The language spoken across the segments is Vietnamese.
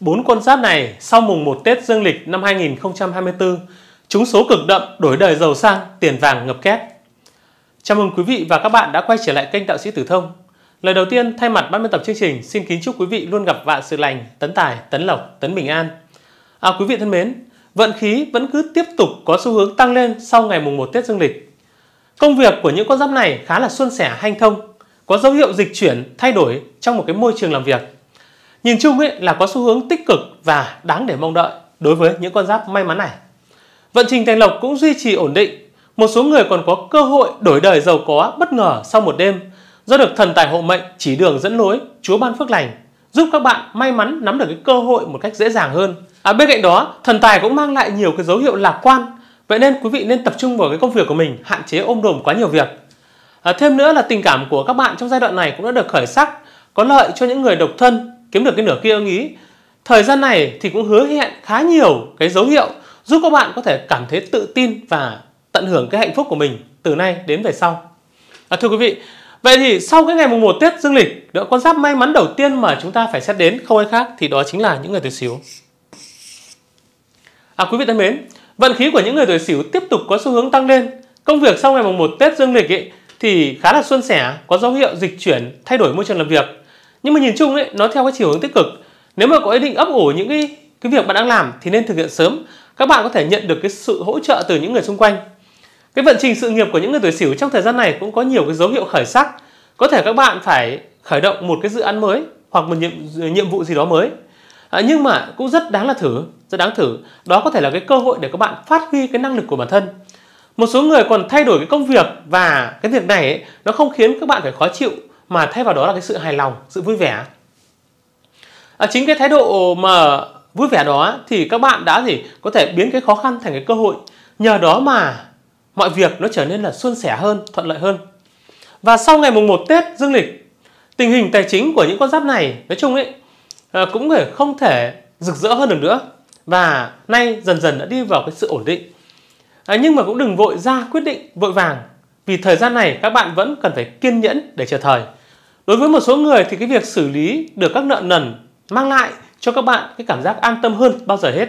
Bốn con giáp này sau mùng 1 Tết Dương lịch năm 2024, chúng số cực đậm đổi đời giàu sang, tiền vàng ngập két. Chào mừng quý vị và các bạn đã quay trở lại kênh Đạo sĩ Tử Thông. Lời đầu tiên, thay mặt ban biên tập chương trình, xin kính chúc quý vị luôn gặp vạn sự lành, tấn tài, tấn lộc, tấn bình an. À, quý vị thân mến, vận khí vẫn cứ tiếp tục có xu hướng tăng lên sau ngày mùng 1 Tết Dương lịch. Công việc của những con giáp này khá là suôn sẻ hanh thông, có dấu hiệu dịch chuyển, thay đổi trong một cái môi trường làm việc. Nhìn chung ấy là có xu hướng tích cực và đáng để mong đợi đối với những con giáp may mắn này. Vận trình tài lộc cũng duy trì ổn định, một số người còn có cơ hội đổi đời giàu có bất ngờ sau một đêm do được thần tài hộ mệnh chỉ đường dẫn lối, Chúa ban phước lành, giúp các bạn may mắn nắm được cái cơ hội một cách dễ dàng hơn. À, bên cạnh đó, thần tài cũng mang lại nhiều cái dấu hiệu lạc quan, vậy nên quý vị nên tập trung vào cái công việc của mình, hạn chế ôm đồm quá nhiều việc. À, thêm nữa là tình cảm của các bạn trong giai đoạn này cũng đã được khởi sắc, có lợi cho những người độc thân kiếm được cái nửa kia ông ý. Thời gian này thì cũng hứa hẹn khá nhiều cái dấu hiệu giúp các bạn có thể cảm thấy tự tin và tận hưởng cái hạnh phúc của mình từ nay đến về sau. À, thưa quý vị, vậy thì sau cái ngày mùng một Tết dương lịch, đỡ con giáp may mắn đầu tiên mà chúng ta phải xét đến không ai khác thì đó chính là những người tuổi Sửu. À quý vị thân mến, vận khí của những người tuổi Sửu tiếp tục có xu hướng tăng lên. Công việc sau ngày mùng một Tết dương lịch ấy, thì khá là xuân sẻ, có dấu hiệu dịch chuyển, thay đổi môi trường làm việc nhưng mà nhìn chung ấy nó theo cái chiều hướng tích cực nếu mà có ý định ấp ủ những cái cái việc bạn đang làm thì nên thực hiện sớm các bạn có thể nhận được cái sự hỗ trợ từ những người xung quanh cái vận trình sự nghiệp của những người tuổi sửu trong thời gian này cũng có nhiều cái dấu hiệu khởi sắc có thể các bạn phải khởi động một cái dự án mới hoặc một nhiệm, nhiệm vụ gì đó mới à, nhưng mà cũng rất đáng là thử rất đáng thử đó có thể là cái cơ hội để các bạn phát huy cái năng lực của bản thân một số người còn thay đổi cái công việc và cái việc này ấy, nó không khiến các bạn phải khó chịu mà thay vào đó là cái sự hài lòng sự vui vẻ à, chính cái thái độ mà vui vẻ đó thì các bạn đã gì có thể biến cái khó khăn thành cái cơ hội nhờ đó mà mọi việc nó trở nên là suôn sẻ hơn thuận lợi hơn và sau ngày mùng 1 Tết dương lịch tình hình tài chính của những con giáp này nói chung ấy à, cũng thể không thể rực rỡ hơn được nữa và nay dần dần đã đi vào cái sự ổn định à, nhưng mà cũng đừng vội ra quyết định vội vàng vì thời gian này các bạn vẫn cần phải kiên nhẫn để chờ thời đối với một số người thì cái việc xử lý được các nợ nần mang lại cho các bạn cái cảm giác an tâm hơn bao giờ hết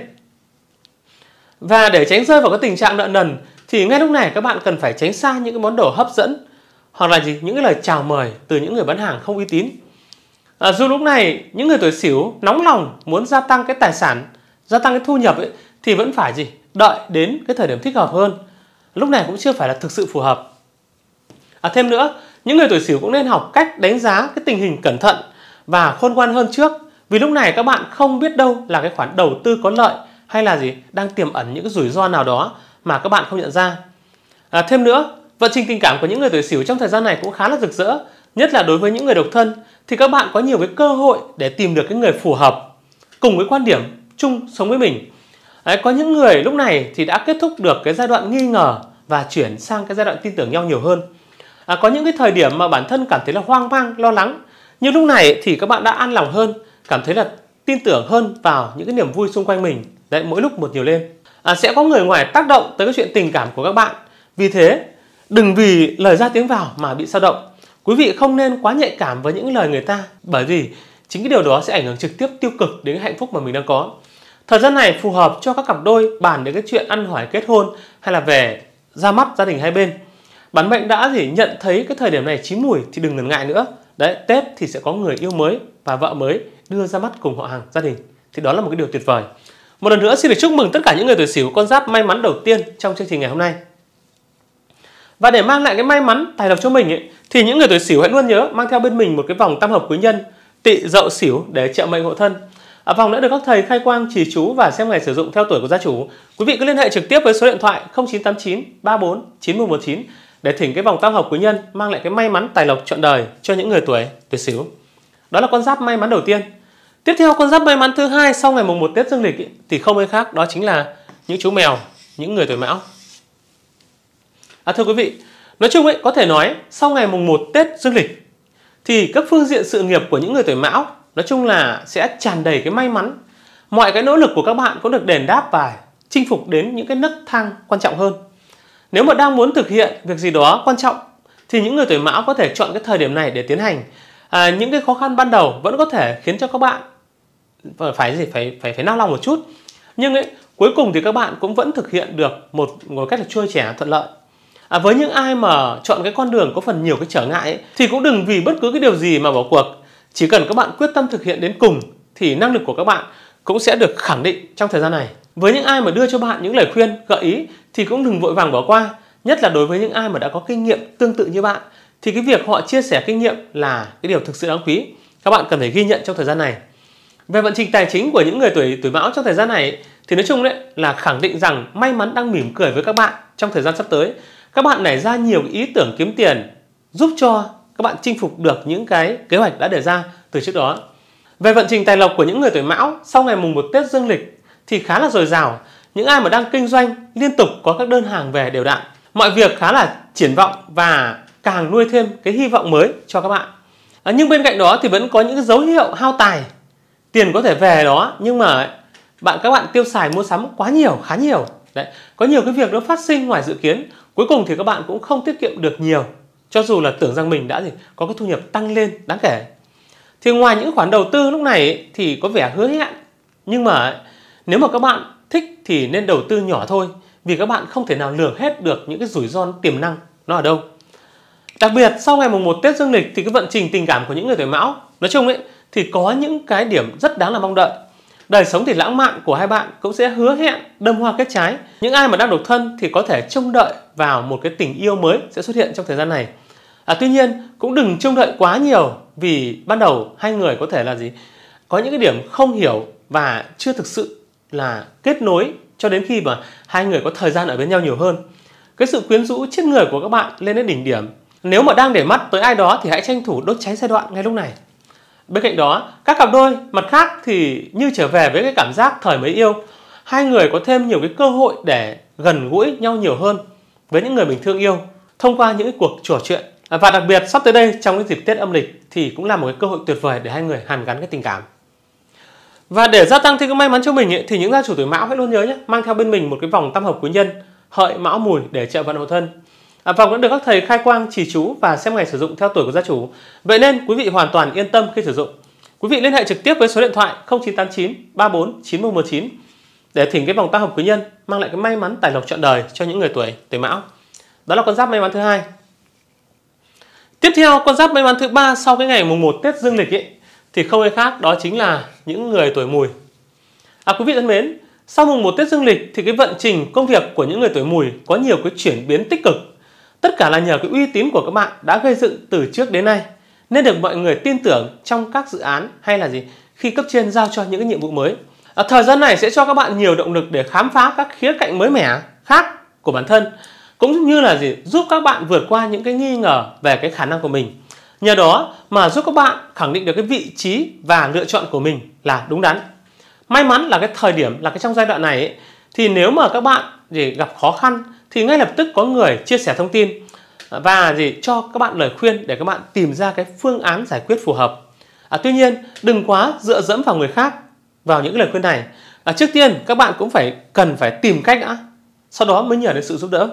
và để tránh rơi vào cái tình trạng nợ nần thì ngay lúc này các bạn cần phải tránh xa những cái món đồ hấp dẫn hoặc là gì những cái lời chào mời từ những người bán hàng không uy tín à, dù lúc này những người tuổi xỉu nóng lòng muốn gia tăng cái tài sản gia tăng cái thu nhập ấy, thì vẫn phải gì đợi đến cái thời điểm thích hợp hơn lúc này cũng chưa phải là thực sự phù hợp à, thêm nữa những người tuổi xỉu cũng nên học cách đánh giá cái tình hình cẩn thận và khôn ngoan hơn trước, vì lúc này các bạn không biết đâu là cái khoản đầu tư có lợi hay là gì đang tiềm ẩn những cái rủi ro nào đó mà các bạn không nhận ra. À, thêm nữa, vận trình tình cảm của những người tuổi xỉu trong thời gian này cũng khá là rực rỡ, nhất là đối với những người độc thân thì các bạn có nhiều cái cơ hội để tìm được cái người phù hợp cùng với quan điểm chung sống với mình. Đấy, có những người lúc này thì đã kết thúc được cái giai đoạn nghi ngờ và chuyển sang cái giai đoạn tin tưởng nhau nhiều hơn à, có những cái thời điểm mà bản thân cảm thấy là hoang mang lo lắng nhưng lúc này thì các bạn đã an lòng hơn cảm thấy là tin tưởng hơn vào những cái niềm vui xung quanh mình đấy mỗi lúc một nhiều lên à, sẽ có người ngoài tác động tới cái chuyện tình cảm của các bạn vì thế đừng vì lời ra tiếng vào mà bị sao động quý vị không nên quá nhạy cảm với những lời người ta bởi vì chính cái điều đó sẽ ảnh hưởng trực tiếp tiêu cực đến cái hạnh phúc mà mình đang có thời gian này phù hợp cho các cặp đôi bàn đến cái chuyện ăn hỏi kết hôn hay là về ra mắt gia đình hai bên Bản mệnh đã gì nhận thấy cái thời điểm này chín mùi thì đừng ngần ngại nữa. Đấy, Tết thì sẽ có người yêu mới và vợ mới đưa ra mắt cùng họ hàng gia đình. Thì đó là một cái điều tuyệt vời. Một lần nữa xin được chúc mừng tất cả những người tuổi Sửu con giáp may mắn đầu tiên trong chương trình ngày hôm nay. Và để mang lại cái may mắn tài lộc cho mình ấy, thì những người tuổi Sửu hãy luôn nhớ mang theo bên mình một cái vòng tam hợp quý nhân Tỵ Dậu Sửu để trợ mệnh hộ thân. À, vòng đã được các thầy khai quang chỉ chú và xem ngày sử dụng theo tuổi của gia chủ. Quý vị cứ liên hệ trực tiếp với số điện thoại 0989 34 9119 để thỉnh cái vòng tam hợp quý nhân mang lại cái may mắn tài lộc trọn đời cho những người tuổi tuổi xíu Đó là con giáp may mắn đầu tiên. Tiếp theo con giáp may mắn thứ hai sau ngày mùng 1 Tết dương lịch ý, thì không ai khác đó chính là những chú mèo, những người tuổi mão. À, thưa quý vị, nói chung ấy có thể nói sau ngày mùng 1 Tết dương lịch thì các phương diện sự nghiệp của những người tuổi mão nói chung là sẽ tràn đầy cái may mắn. Mọi cái nỗ lực của các bạn cũng được đền đáp và chinh phục đến những cái nấc thang quan trọng hơn nếu mà đang muốn thực hiện việc gì đó quan trọng thì những người tuổi mão có thể chọn cái thời điểm này để tiến hành. À, những cái khó khăn ban đầu vẫn có thể khiến cho các bạn phải gì phải phải phải nao lòng một chút. Nhưng ấy, cuối cùng thì các bạn cũng vẫn thực hiện được một một cách là trôi trẻ thuận lợi. À, với những ai mà chọn cái con đường có phần nhiều cái trở ngại ấy, thì cũng đừng vì bất cứ cái điều gì mà bỏ cuộc. Chỉ cần các bạn quyết tâm thực hiện đến cùng thì năng lực của các bạn cũng sẽ được khẳng định trong thời gian này. Với những ai mà đưa cho bạn những lời khuyên, gợi ý thì cũng đừng vội vàng bỏ qua, nhất là đối với những ai mà đã có kinh nghiệm tương tự như bạn thì cái việc họ chia sẻ kinh nghiệm là cái điều thực sự đáng quý. Các bạn cần phải ghi nhận trong thời gian này. Về vận trình tài chính của những người tuổi tuổi Mão trong thời gian này thì nói chung đấy là khẳng định rằng may mắn đang mỉm cười với các bạn trong thời gian sắp tới. Các bạn nảy ra nhiều ý tưởng kiếm tiền giúp cho các bạn chinh phục được những cái kế hoạch đã đề ra từ trước đó. Về vận trình tài lộc của những người tuổi Mão sau ngày mùng 1 Tết Dương lịch thì khá là dồi dào. Những ai mà đang kinh doanh liên tục có các đơn hàng về đều đặn. Mọi việc khá là triển vọng và càng nuôi thêm cái hy vọng mới cho các bạn. À, nhưng bên cạnh đó thì vẫn có những dấu hiệu hao tài. Tiền có thể về đó nhưng mà bạn các bạn tiêu xài mua sắm quá nhiều, khá nhiều. Đấy, có nhiều cái việc nó phát sinh ngoài dự kiến, cuối cùng thì các bạn cũng không tiết kiệm được nhiều cho dù là tưởng rằng mình đã gì có cái thu nhập tăng lên đáng kể thì ngoài những khoản đầu tư lúc này thì có vẻ hứa hẹn nhưng mà nếu mà các bạn thích thì nên đầu tư nhỏ thôi vì các bạn không thể nào lường hết được những cái rủi ro tiềm năng nó ở đâu. Đặc biệt sau ngày mùng 1 Tết Dương lịch thì cái vận trình tình cảm của những người tuổi Mão nói chung ấy thì có những cái điểm rất đáng là mong đợi. Đời sống thì lãng mạn của hai bạn cũng sẽ hứa hẹn đâm hoa kết trái. Những ai mà đang độc thân thì có thể trông đợi vào một cái tình yêu mới sẽ xuất hiện trong thời gian này. À, tuy nhiên cũng đừng trông đợi quá nhiều vì ban đầu hai người có thể là gì có những cái điểm không hiểu và chưa thực sự là kết nối cho đến khi mà hai người có thời gian ở bên nhau nhiều hơn cái sự quyến rũ chết người của các bạn lên đến đỉnh điểm nếu mà đang để mắt tới ai đó thì hãy tranh thủ đốt cháy giai đoạn ngay lúc này bên cạnh đó các cặp đôi mặt khác thì như trở về với cái cảm giác thời mới yêu hai người có thêm nhiều cái cơ hội để gần gũi nhau nhiều hơn với những người mình thương yêu thông qua những cuộc trò chuyện và đặc biệt sắp tới đây trong cái dịp Tết âm lịch thì cũng là một cái cơ hội tuyệt vời để hai người hàn gắn cái tình cảm. Và để gia tăng thêm cái may mắn cho mình ấy, thì những gia chủ tuổi mão hãy luôn nhớ nhé, mang theo bên mình một cái vòng tam hợp quý nhân, hợi mão mùi để trợ vận hộ thân. À, vòng đã được các thầy khai quang chỉ chú và xem ngày sử dụng theo tuổi của gia chủ. Vậy nên quý vị hoàn toàn yên tâm khi sử dụng. Quý vị liên hệ trực tiếp với số điện thoại 0989 34 9119 để thỉnh cái vòng tam hợp quý nhân mang lại cái may mắn tài lộc trọn đời cho những người tuổi tuổi mão. Đó là con giáp may mắn thứ hai. Tiếp theo con giáp may mắn thứ ba sau cái ngày mùng 1 Tết Dương lịch ấy thì không ai khác đó chính là những người tuổi mùi. À quý vị thân mến, sau mùng 1 Tết Dương lịch thì cái vận trình công việc của những người tuổi mùi có nhiều cái chuyển biến tích cực. Tất cả là nhờ cái uy tín của các bạn đã gây dựng từ trước đến nay nên được mọi người tin tưởng trong các dự án hay là gì khi cấp trên giao cho những cái nhiệm vụ mới. À, thời gian này sẽ cho các bạn nhiều động lực để khám phá các khía cạnh mới mẻ khác của bản thân cũng như là gì giúp các bạn vượt qua những cái nghi ngờ về cái khả năng của mình. Nhờ đó mà giúp các bạn khẳng định được cái vị trí và lựa chọn của mình là đúng đắn. May mắn là cái thời điểm là cái trong giai đoạn này ấy, thì nếu mà các bạn gì gặp khó khăn thì ngay lập tức có người chia sẻ thông tin và gì cho các bạn lời khuyên để các bạn tìm ra cái phương án giải quyết phù hợp. À, tuy nhiên đừng quá dựa dẫm vào người khác vào những lời khuyên này. À, trước tiên các bạn cũng phải cần phải tìm cách đã, sau đó mới nhờ đến sự giúp đỡ.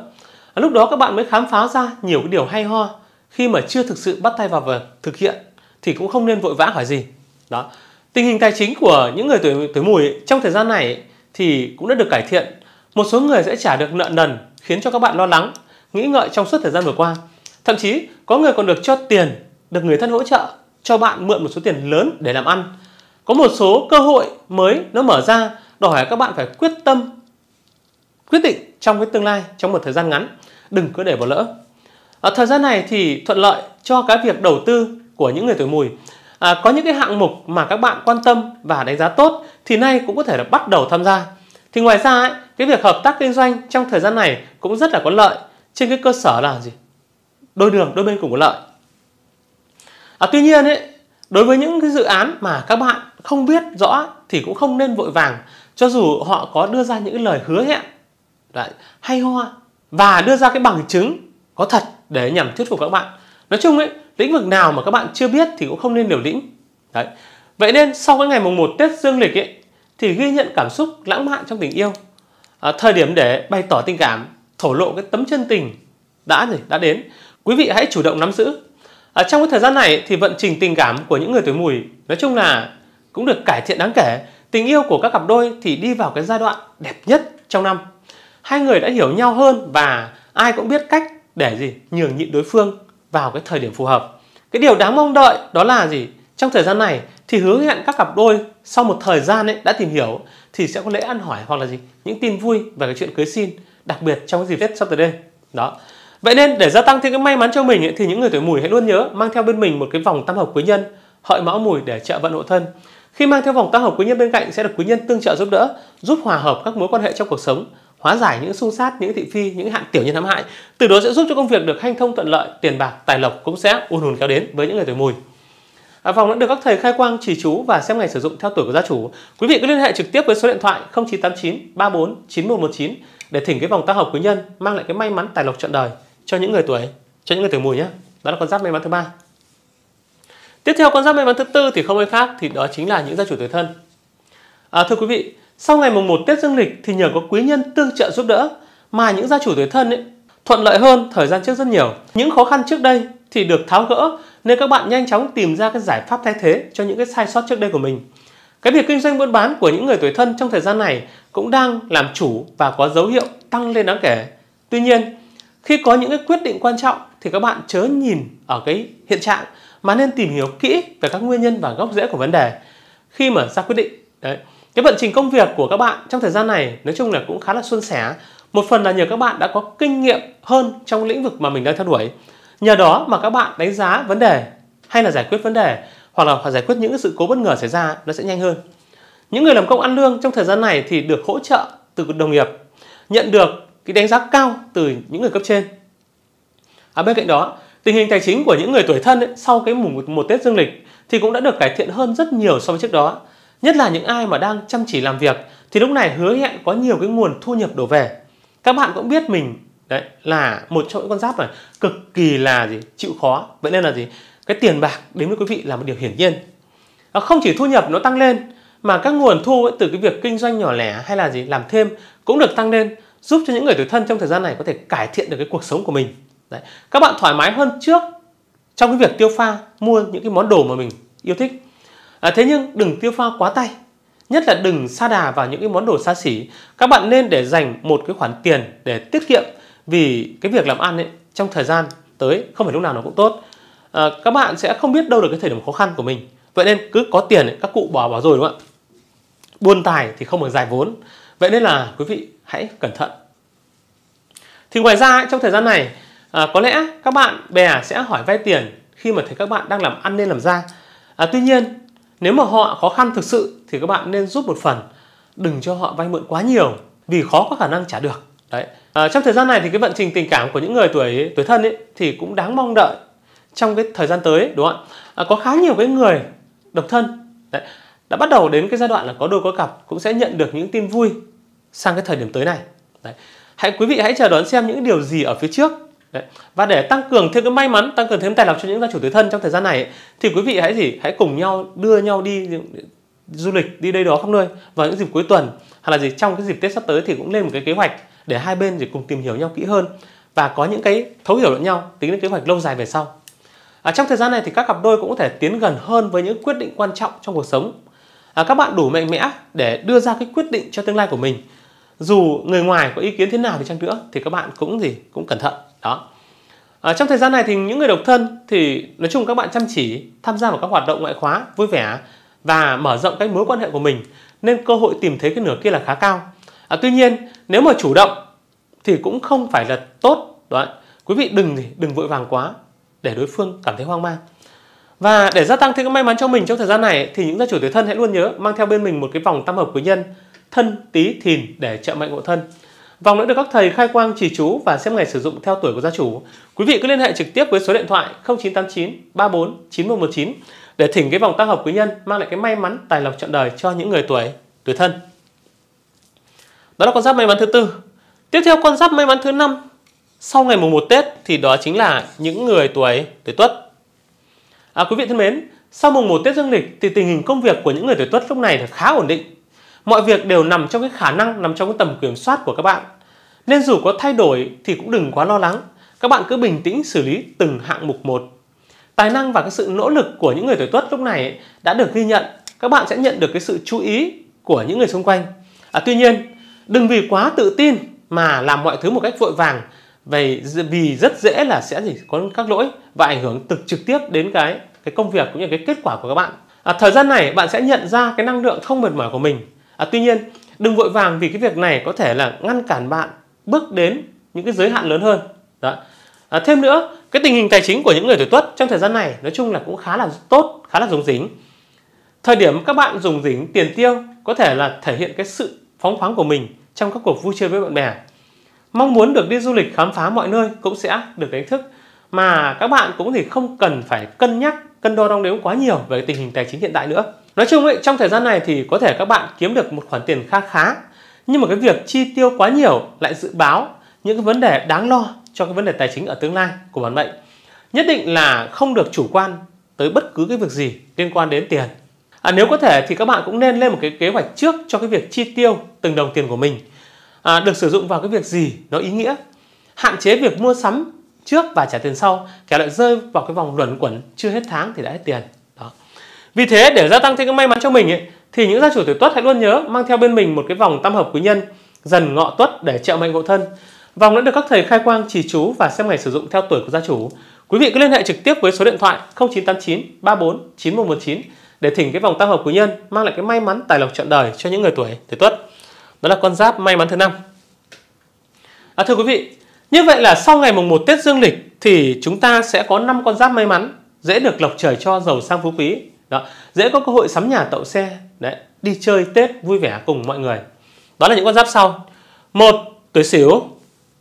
À, lúc đó các bạn mới khám phá ra nhiều cái điều hay ho khi mà chưa thực sự bắt tay vào việc thực hiện thì cũng không nên vội vã hỏi gì đó tình hình tài chính của những người tuổi tuổi mùi trong thời gian này thì cũng đã được cải thiện một số người sẽ trả được nợ nần khiến cho các bạn lo lắng nghĩ ngợi trong suốt thời gian vừa qua thậm chí có người còn được cho tiền được người thân hỗ trợ cho bạn mượn một số tiền lớn để làm ăn có một số cơ hội mới nó mở ra đòi hỏi các bạn phải quyết tâm quyết định trong cái tương lai trong một thời gian ngắn đừng cứ để bỏ lỡ ở thời gian này thì thuận lợi cho cái việc đầu tư của những người tuổi mùi. À, có những cái hạng mục mà các bạn quan tâm và đánh giá tốt thì nay cũng có thể là bắt đầu tham gia. Thì ngoài ra ấy, cái việc hợp tác kinh doanh trong thời gian này cũng rất là có lợi trên cái cơ sở là gì? Đôi đường, đôi bên cùng có lợi. À, tuy nhiên ấy, đối với những cái dự án mà các bạn không biết rõ thì cũng không nên vội vàng cho dù họ có đưa ra những lời hứa hẹn đấy, hay ho và đưa ra cái bằng chứng có thật để nhằm thuyết phục các bạn nói chung ấy lĩnh vực nào mà các bạn chưa biết thì cũng không nên liều lĩnh đấy vậy nên sau cái ngày mùng 1 tết dương lịch ấy thì ghi nhận cảm xúc lãng mạn trong tình yêu à, thời điểm để bày tỏ tình cảm thổ lộ cái tấm chân tình đã rồi đã đến quý vị hãy chủ động nắm giữ à, trong cái thời gian này thì vận trình tình cảm của những người tuổi mùi nói chung là cũng được cải thiện đáng kể tình yêu của các cặp đôi thì đi vào cái giai đoạn đẹp nhất trong năm hai người đã hiểu nhau hơn và ai cũng biết cách để gì nhường nhịn đối phương vào cái thời điểm phù hợp cái điều đáng mong đợi đó là gì trong thời gian này thì hứa hẹn các cặp đôi sau một thời gian ấy đã tìm hiểu thì sẽ có lễ ăn hỏi hoặc là gì những tin vui về cái chuyện cưới xin đặc biệt trong cái dịp tết sắp tới đây đó vậy nên để gia tăng thêm cái may mắn cho mình ấy, thì những người tuổi mùi hãy luôn nhớ mang theo bên mình một cái vòng tam hợp quý nhân hợi mão mùi để trợ vận hộ thân khi mang theo vòng tam hợp quý nhân bên cạnh sẽ được quý nhân tương trợ giúp đỡ giúp hòa hợp các mối quan hệ trong cuộc sống hóa giải những xung sát, những thị phi, những hạn tiểu nhân hãm hại. Từ đó sẽ giúp cho công việc được hanh thông thuận lợi, tiền bạc, tài lộc cũng sẽ ùn ùn kéo đến với những người tuổi mùi. À, vòng đã được các thầy khai quang chỉ chú và xem ngày sử dụng theo tuổi của gia chủ. Quý vị cứ liên hệ trực tiếp với số điện thoại 0989 34 9119 để thỉnh cái vòng tác hợp quý nhân mang lại cái may mắn tài lộc trọn đời cho những người tuổi cho những người tuổi mùi nhé. Đó là con giáp may mắn thứ ba. Tiếp theo con giáp may mắn thứ tư thì không ai khác thì đó chính là những gia chủ tuổi thân. À, thưa quý vị, sau ngày mùng 1 Tết Dương lịch thì nhờ có quý nhân tương trợ giúp đỡ mà những gia chủ tuổi thân ấy, thuận lợi hơn thời gian trước rất nhiều. Những khó khăn trước đây thì được tháo gỡ nên các bạn nhanh chóng tìm ra cái giải pháp thay thế cho những cái sai sót trước đây của mình. Cái việc kinh doanh buôn bán của những người tuổi thân trong thời gian này cũng đang làm chủ và có dấu hiệu tăng lên đáng kể. Tuy nhiên, khi có những cái quyết định quan trọng thì các bạn chớ nhìn ở cái hiện trạng mà nên tìm hiểu kỹ về các nguyên nhân và gốc rễ của vấn đề khi mà ra quyết định. Đấy. Cái vận trình công việc của các bạn trong thời gian này nói chung là cũng khá là suôn sẻ. Một phần là nhờ các bạn đã có kinh nghiệm hơn trong lĩnh vực mà mình đang theo đuổi. Nhờ đó mà các bạn đánh giá vấn đề hay là giải quyết vấn đề hoặc là hoặc giải quyết những sự cố bất ngờ xảy ra nó sẽ nhanh hơn. Những người làm công ăn lương trong thời gian này thì được hỗ trợ từ đồng nghiệp, nhận được cái đánh giá cao từ những người cấp trên. À bên cạnh đó, tình hình tài chính của những người tuổi thân ấy, sau cái mùng một Tết dương lịch thì cũng đã được cải thiện hơn rất nhiều so với trước đó. Nhất là những ai mà đang chăm chỉ làm việc thì lúc này hứa hẹn có nhiều cái nguồn thu nhập đổ về. Các bạn cũng biết mình đấy là một trong những con giáp này cực kỳ là gì chịu khó vậy nên là gì cái tiền bạc đến với quý vị là một điều hiển nhiên à, không chỉ thu nhập nó tăng lên mà các nguồn thu ấy, từ cái việc kinh doanh nhỏ lẻ hay là gì làm thêm cũng được tăng lên giúp cho những người tuổi thân trong thời gian này có thể cải thiện được cái cuộc sống của mình đấy. các bạn thoải mái hơn trước trong cái việc tiêu pha mua những cái món đồ mà mình yêu thích À, thế nhưng đừng tiêu pha quá tay, nhất là đừng sa đà vào những cái món đồ xa xỉ. Các bạn nên để dành một cái khoản tiền để tiết kiệm vì cái việc làm ăn ấy, trong thời gian tới không phải lúc nào nó cũng tốt. À, các bạn sẽ không biết đâu được cái thời điểm khó khăn của mình. Vậy nên cứ có tiền ấy, các cụ bỏ vào rồi đúng không ạ? Buôn tài thì không được dài vốn. Vậy nên là quý vị hãy cẩn thận. Thì ngoài ra trong thời gian này à, có lẽ các bạn bè sẽ hỏi vay tiền khi mà thấy các bạn đang làm ăn nên làm ra. À, tuy nhiên nếu mà họ khó khăn thực sự thì các bạn nên giúp một phần, đừng cho họ vay mượn quá nhiều vì khó có khả năng trả được. Đấy. À, trong thời gian này thì cái vận trình tình cảm của những người tuổi tuổi thân ấy thì cũng đáng mong đợi trong cái thời gian tới đúng không ạ? À, có khá nhiều cái người độc thân đấy, đã bắt đầu đến cái giai đoạn là có đôi có cặp cũng sẽ nhận được những tin vui sang cái thời điểm tới này. Đấy. Hãy quý vị hãy chờ đón xem những điều gì ở phía trước Đấy. Và để tăng cường thêm cái may mắn, tăng cường thêm tài lộc cho những gia chủ tuổi thân trong thời gian này thì quý vị hãy gì hãy cùng nhau đưa nhau đi du lịch đi đây đó khắp nơi vào những dịp cuối tuần hay là gì trong cái dịp Tết sắp tới thì cũng lên một cái kế hoạch để hai bên thì cùng tìm hiểu nhau kỹ hơn và có những cái thấu hiểu lẫn nhau tính đến kế hoạch lâu dài về sau. À, trong thời gian này thì các cặp đôi cũng có thể tiến gần hơn với những quyết định quan trọng trong cuộc sống. À, các bạn đủ mạnh mẽ để đưa ra cái quyết định cho tương lai của mình. Dù người ngoài có ý kiến thế nào thì chăng nữa thì các bạn cũng gì cũng cẩn thận đó à, trong thời gian này thì những người độc thân thì nói chung các bạn chăm chỉ tham gia vào các hoạt động ngoại khóa vui vẻ và mở rộng cái mối quan hệ của mình nên cơ hội tìm thấy cái nửa kia là khá cao à, tuy nhiên nếu mà chủ động thì cũng không phải là tốt đó quý vị đừng đừng vội vàng quá để đối phương cảm thấy hoang mang và để gia tăng thêm cái may mắn cho mình trong thời gian này thì những gia chủ tuổi thân hãy luôn nhớ mang theo bên mình một cái vòng tam hợp quý nhân thân tý thìn để trợ mệnh ngộ thân Vòng đã được các thầy khai quang chỉ chú và xem ngày sử dụng theo tuổi của gia chủ. Quý vị cứ liên hệ trực tiếp với số điện thoại 0989 34 9119 để thỉnh cái vòng tăng hợp quý nhân mang lại cái may mắn tài lộc trọn đời cho những người tuổi tuổi thân. Đó là con giáp may mắn thứ tư. Tiếp theo con giáp may mắn thứ năm sau ngày mùng 1 Tết thì đó chính là những người tuổi tuổi Tuất. À, quý vị thân mến, sau mùng 1 Tết dương lịch thì tình hình công việc của những người tuổi Tuất lúc này là khá ổn định Mọi việc đều nằm trong cái khả năng, nằm trong cái tầm kiểm soát của các bạn. Nên dù có thay đổi thì cũng đừng quá lo lắng. Các bạn cứ bình tĩnh xử lý từng hạng mục một. Tài năng và cái sự nỗ lực của những người tuổi tuất lúc này đã được ghi nhận. Các bạn sẽ nhận được cái sự chú ý của những người xung quanh. À, tuy nhiên, đừng vì quá tự tin mà làm mọi thứ một cách vội vàng vì rất dễ là sẽ gì có các lỗi và ảnh hưởng thực trực tiếp đến cái cái công việc cũng như cái kết quả của các bạn. À, thời gian này bạn sẽ nhận ra cái năng lượng không mệt mỏi của mình à, tuy nhiên đừng vội vàng vì cái việc này có thể là ngăn cản bạn bước đến những cái giới hạn lớn hơn đó à, thêm nữa cái tình hình tài chính của những người tuổi tuất trong thời gian này nói chung là cũng khá là tốt khá là dùng dính thời điểm các bạn dùng dính tiền tiêu có thể là thể hiện cái sự phóng khoáng của mình trong các cuộc vui chơi với bạn bè mong muốn được đi du lịch khám phá mọi nơi cũng sẽ được đánh thức mà các bạn cũng thì không cần phải cân nhắc cân đo đong đếm quá nhiều về tình hình tài chính hiện tại nữa nói chung ấy trong thời gian này thì có thể các bạn kiếm được một khoản tiền khá khá nhưng mà cái việc chi tiêu quá nhiều lại dự báo những cái vấn đề đáng lo cho cái vấn đề tài chính ở tương lai của bản mệnh nhất định là không được chủ quan tới bất cứ cái việc gì liên quan đến tiền à, nếu có thể thì các bạn cũng nên lên một cái kế hoạch trước cho cái việc chi tiêu từng đồng tiền của mình à, được sử dụng vào cái việc gì nó ý nghĩa hạn chế việc mua sắm trước và trả tiền sau kẻ lại rơi vào cái vòng luẩn quẩn chưa hết tháng thì đã hết tiền vì thế để gia tăng thêm cái may mắn cho mình ấy, thì những gia chủ tuổi Tuất hãy luôn nhớ mang theo bên mình một cái vòng tam hợp quý nhân dần ngọ Tuất để trợ mệnh hộ thân. Vòng đã được các thầy khai quang chỉ chú và xem ngày sử dụng theo tuổi của gia chủ. Quý vị cứ liên hệ trực tiếp với số điện thoại 0989 34 9119 để thỉnh cái vòng tam hợp quý nhân mang lại cái may mắn tài lộc trọn đời cho những người tuổi tuổi Tuất. Đó là con giáp may mắn thứ năm. À, thưa quý vị, như vậy là sau ngày mùng 1 Tết Dương lịch thì chúng ta sẽ có 5 con giáp may mắn dễ được lộc trời cho giàu sang phú quý đó dễ có cơ hội sắm nhà tậu xe đấy đi chơi tết vui vẻ cùng mọi người đó là những con giáp sau một tuổi sửu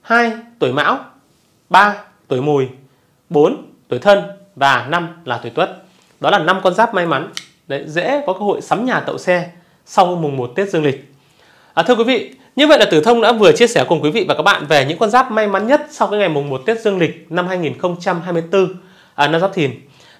hai tuổi mão ba tuổi mùi bốn tuổi thân và năm là tuổi tuất đó là năm con giáp may mắn đấy dễ có cơ hội sắm nhà tậu xe sau mùng 1 Tết dương lịch à, thưa quý vị như vậy là Tử Thông đã vừa chia sẻ cùng quý vị và các bạn về những con giáp may mắn nhất sau cái ngày mùng 1 Tết dương lịch năm 2024 à, năm Giáp Thìn.